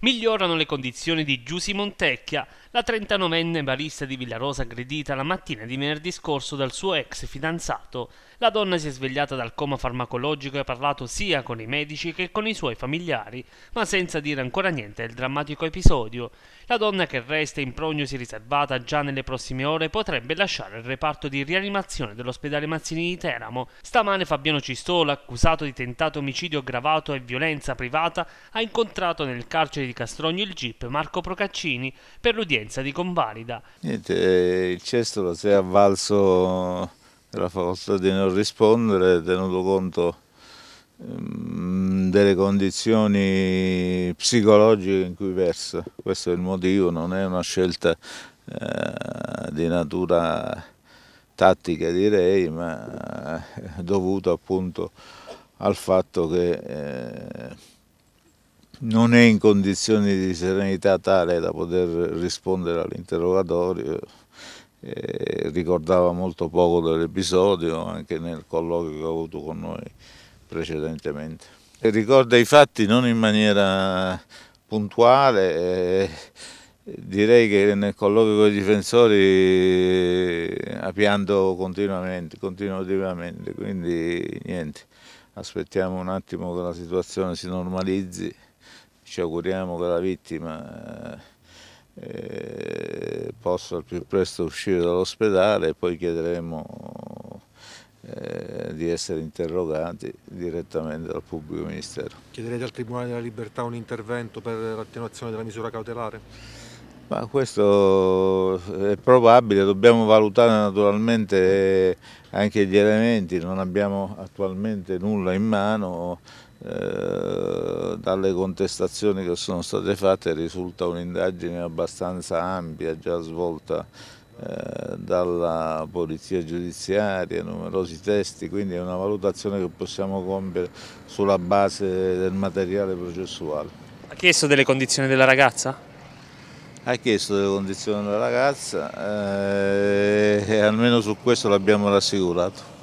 migliorano le condizioni di Giusy Montecchia, la 39enne barista di Villarosa aggredita la mattina di venerdì scorso dal suo ex fidanzato, la donna si è svegliata dal coma farmacologico e ha parlato sia con i medici che con i suoi familiari, ma senza dire ancora niente del drammatico episodio. La donna che resta in prognosi riservata già nelle prossime ore potrebbe lasciare il reparto di rianimazione dell'ospedale Mazzini di Teramo. Stamane Fabiano Cistola, accusato di tentato omicidio aggravato e violenza privata, ha incontrato nel carcere di Castrogno il GIP Marco Procaccini per l'udienza esperienza di convalida. Niente, eh, il Cestolo si è avvalso della facoltà di non rispondere, tenuto conto mm, delle condizioni psicologiche in cui versa. Questo è il motivo, non è una scelta eh, di natura tattica direi, ma eh, dovuta appunto al fatto che eh, non è in condizioni di serenità tale da poter rispondere all'interrogatorio, eh, ricordava molto poco dell'episodio anche nel colloquio che ha avuto con noi precedentemente. E ricorda i fatti non in maniera puntuale, eh, direi che nel colloquio con i difensori ha eh, pianto continuamente, continuativamente, quindi niente, aspettiamo un attimo che la situazione si normalizzi. Ci auguriamo che la vittima eh, eh, possa al più presto uscire dall'ospedale e poi chiederemo eh, di essere interrogati direttamente dal pubblico ministero. Chiederete al Tribunale della Libertà un intervento per l'attenuazione della misura cautelare? Ma questo è probabile, dobbiamo valutare naturalmente anche gli elementi, non abbiamo attualmente nulla in mano. Eh, dalle contestazioni che sono state fatte risulta un'indagine abbastanza ampia, già svolta eh, dalla polizia giudiziaria, numerosi testi, quindi è una valutazione che possiamo compiere sulla base del materiale processuale. Ha chiesto delle condizioni della ragazza? ha chiesto delle condizioni della ragazza eh, e almeno su questo l'abbiamo rassicurato.